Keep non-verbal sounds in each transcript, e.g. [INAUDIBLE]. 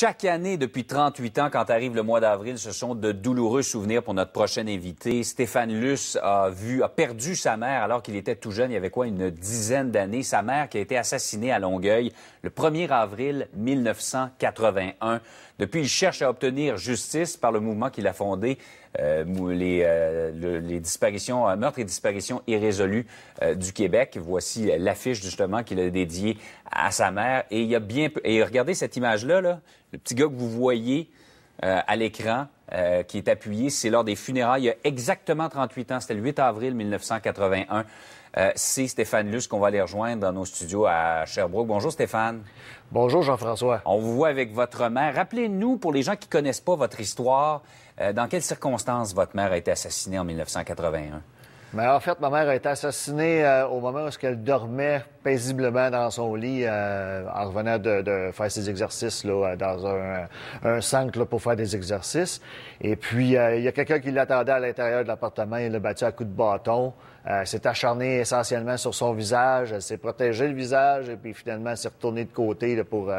chaque année depuis 38 ans, quand arrive le mois d'avril, ce sont de douloureux souvenirs pour notre prochain invité. Stéphane Luce a vu, a perdu sa mère alors qu'il était tout jeune. Il y avait quoi, une dizaine d'années. Sa mère qui a été assassinée à Longueuil le 1er avril 1981. Depuis, il cherche à obtenir justice par le mouvement qu'il a fondé, euh, euh, les, disparitions, euh, meurtres et disparitions irrésolues du Québec. Voici l'affiche justement qu'il a dédiée à sa mère. Et il y a bien, et regardez cette image-là, le petit gars que vous voyez à l'écran, qui est appuyé. C'est lors des funérailles il y a exactement 38 ans. C'était le 8 avril 1981. Euh, c'est Stéphane Luce qu'on va aller rejoindre dans nos studios à Sherbrooke. Bonjour Stéphane. Bonjour Jean-François. On vous voit avec votre mère. Rappelez-nous, pour les gens qui ne connaissent pas votre histoire, euh, dans quelles circonstances votre mère a été assassinée en 1981? Mais en fait, ma mère a été assassinée euh, au moment où elle dormait paisiblement dans son lit euh, en revenant de, faire ses exercices là, euh, dans un, un centre pour faire des exercices. Et puis, il y a quelqu'un qui l'attendait à l'intérieur de l'appartement. Il l'a battu à coups de bâton. Elle s'est acharnée essentiellement sur son visage. Elle s'est protégée le visage. Et puis, finalement, elle s'est retournée de côté pour...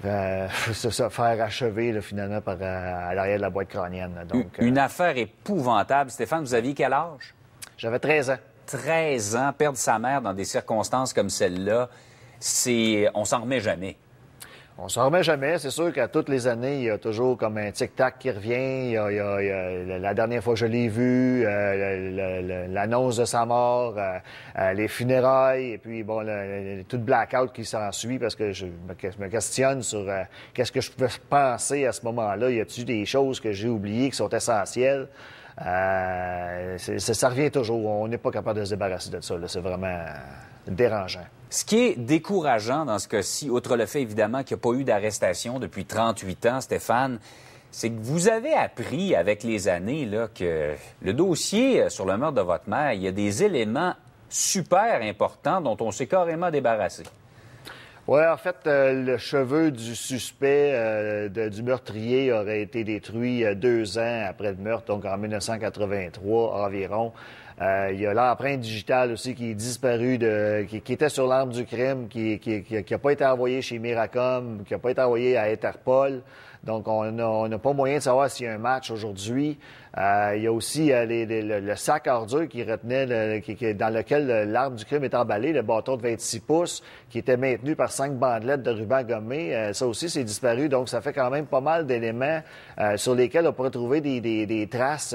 [LAUGHS] se faire achever finalement par, à l'arrière de la boîte crânienne. une, affaire épouvantable. Stéphane, vous aviez quel âge? J'avais 13 ans. 13 ans, perdre sa mère dans des circonstances comme celle-là, c'est on s'en remet jamais. On s'en remet jamais. C'est sûr qu'à toutes les années, il y a toujours comme un tic-tac qui revient. Il y a, la dernière fois que je l'ai vu, euh, l'annonce de sa mort, euh, euh, les funérailles, et puis bon, le, tout blackout qui s'ensuit parce que je me, questionne sur qu'est-ce que je pouvais penser à ce moment-là. Y a-t-il des choses que j'ai oubliées qui sont essentielles? Ça, ça, revient toujours. On n'est pas capable de se débarrasser de ça. C'est vraiment dérangeant. Ce qui est décourageant dans ce cas-ci, outre le fait évidemment qu'il n'y a pas eu d'arrestation depuis 38 ans, Stéphane, c'est que vous avez appris avec les années là, que le dossier euh, sur le meurtre de votre mère, il y a des éléments super importants dont on s'est carrément débarrassé. Oui, en fait, euh, le cheveu du suspect, euh, du meurtrier, aurait été détruit euh, deux ans après le meurtre, donc en 1983 environ. il y a l'empreinte digitale aussi qui est disparue, de, qui, était sur l'arme du crime, qui n'a pas été envoyée chez Miracom, qui n'a pas été envoyée à Interpol. Donc, on n'a pas moyen de savoir s'il y a un match aujourd'hui. Euh, il y a aussi euh, le, sac ordure qui retenait, dans lequel l'arme du crime est emballée, le bâton de 26 pouces, qui était maintenu par cinq bandelettes de ruban gommé. Euh, ça aussi, c'est disparu. Donc, ça fait quand même pas mal d'éléments sur lesquels on pourrait trouver des, traces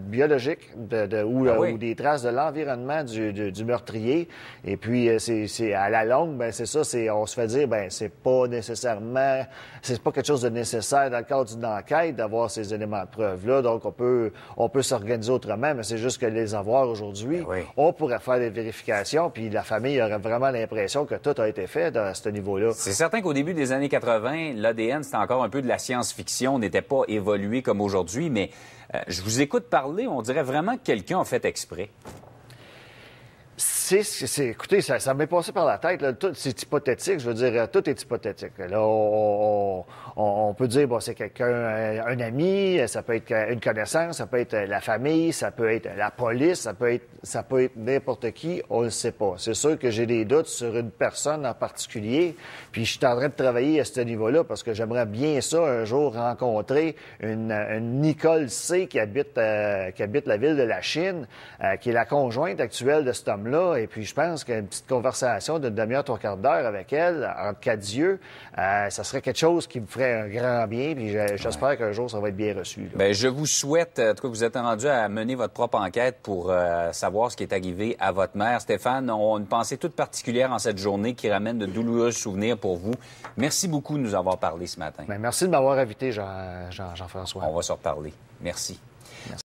biologiques ah ou, des traces de l'environnement du, meurtrier. Et puis, c'est à la longue, ben, c'est ça, on se fait dire, ben c'est pas nécessairement, c'est pas quelque chose de nécessaire nécessaire dans le cadre d'une enquête d'avoir ces éléments de preuve-là. Donc, on peut, on peut s'organiser autrement, mais c'est juste que les avoir aujourd'hui, ben on pourrait faire des vérifications, puis la famille aurait vraiment l'impression que tout a été fait à ce niveau-là. C'est certain qu'au début des années 80, l'ADN, c'était encore un peu de la science-fiction, n'était pas évolué comme aujourd'hui, mais euh, je vous écoute parler, on dirait vraiment que quelqu'un a fait exprès c'est, écoutez, ça, m'est passé par la tête. Tout, c'est hypothétique, je veux dire, euh, tout est hypothétique. on, peut dire, bon, c'est quelqu'un, euh, un ami, euh, ça peut être une connaissance, ça peut être la famille, ça peut être la police, ça peut être, ça peut être n'importe qui, on le sait pas. C'est sûr que j'ai des doutes sur une personne en particulier, puis je suis en train de travailler à ce niveau-là parce que j'aimerais bien ça un jour rencontrer une, Nicole C qui habite, qui habite la ville de la Chine, qui est la conjointe actuelle de cet homme-là et puis, je pense qu'une petite conversation d'une demi-heure, trois quarts d'heure avec elle, en cas yeux, euh, ça serait quelque chose qui me ferait un grand bien. Puis, j'espère qu'un jour, ça va être bien reçu. Bien, je vous souhaite, en tout cas, vous êtes rendu à mener votre propre enquête pour euh, savoir ce qui est arrivé à votre mère. Stéphane, on a une pensée toute particulière en cette journée qui ramène de douloureux souvenirs pour vous. Merci beaucoup de nous avoir parlé ce matin. Bien, merci de m'avoir invité, Jean-François. Jean, on va se reparler. Merci.